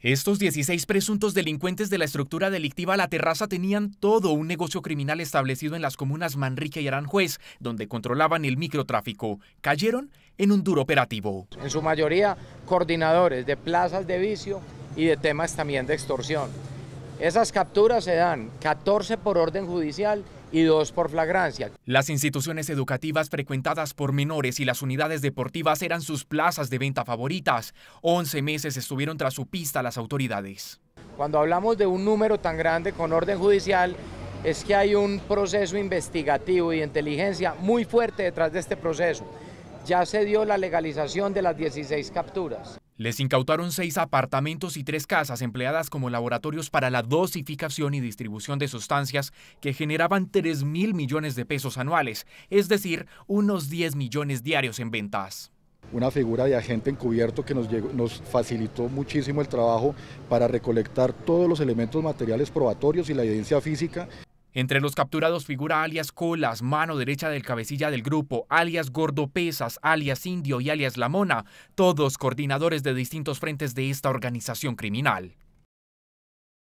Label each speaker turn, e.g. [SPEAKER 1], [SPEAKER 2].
[SPEAKER 1] Estos 16 presuntos delincuentes de la estructura delictiva La Terraza tenían todo un negocio criminal establecido en las comunas Manrique y Aranjuez, donde controlaban el microtráfico. Cayeron en un duro operativo.
[SPEAKER 2] En su mayoría, coordinadores de plazas de vicio y de temas también de extorsión. Esas capturas se dan 14 por orden judicial y dos por flagrancia.
[SPEAKER 1] Las instituciones educativas frecuentadas por menores y las unidades deportivas eran sus plazas de venta favoritas. 11 meses estuvieron tras su pista las autoridades.
[SPEAKER 2] Cuando hablamos de un número tan grande con orden judicial, es que hay un proceso investigativo y inteligencia muy fuerte detrás de este proceso. Ya se dio la legalización de las 16 capturas.
[SPEAKER 1] Les incautaron seis apartamentos y tres casas empleadas como laboratorios para la dosificación y distribución de sustancias que generaban 3 mil millones de pesos anuales, es decir, unos 10 millones diarios en ventas
[SPEAKER 3] una figura de agente encubierto que nos, nos, facilitó muchísimo el trabajo para recolectar todos los elementos materiales probatorios y la evidencia física.
[SPEAKER 1] Entre los capturados figura alias Colas, mano derecha del cabecilla del grupo, alias Gordo Pesas, alias Indio y alias Lamona, todos coordinadores de distintos frentes de esta organización criminal.